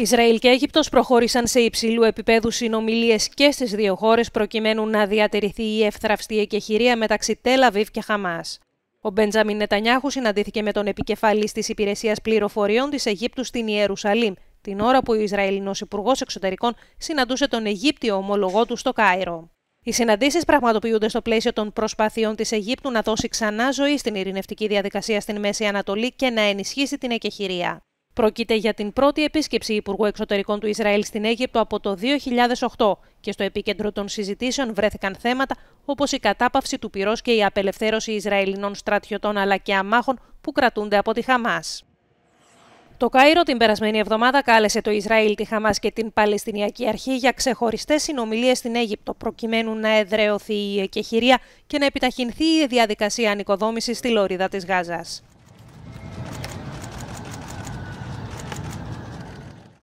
Ισραήλ και Αίγυπτος προχώρησαν σε υψηλού επίπεδου συνομιλίες και στις δύο χώρες προκειμένου να διατηρηθεί η εύθραυστη εκεχηρία μεταξύ Τελαβίβ και χαμάς. Ο Μπέντζαμιν Νετανιάχου συναντήθηκε με τον επικεφαλής της Υπηρεσίας Πληροφοριών της Αιγύπτου στην Ιερουσαλήμ, την ώρα που ο Ισραηλινός Υπουργός Εξωτερικών συναντούσε τον Αιγύπτιο ομολογό του στο Κάιρο. Οι συναντήσεις πραγματοποιούνται στο πλαίσιο των προσπαθειών της Αιγύπτου να δώσει ξανά ζωή στην ειρηνευτική διαδικασία στην Μέση Ανατολή και να ενισχύσει την εκεχηρία. Πρόκειται για την πρώτη επίσκεψη Υπουργού Εξωτερικών του Ισραήλ στην Αίγυπτο από το 2008 και στο επίκεντρο των συζητήσεων βρέθηκαν θέματα όπως η κατάπαυση του πυρός και η απελευθέρωση Ισραηλινών στρατιωτών αλλά και αμάχων που κρατούνται από τη Χαμάς. Το Κάιρο την περασμένη εβδομάδα κάλεσε το Ισραήλ, τη Χαμάς και την Παλαιστινιακή Αρχή για ξεχωριστές συνομιλίες στην Αίγυπτο, προκειμένου να εδραιωθεί η εκεχηρία και να επιταχυνθεί η διαδικασία ανοικοδόμησης στη λωρίδα της γάζας.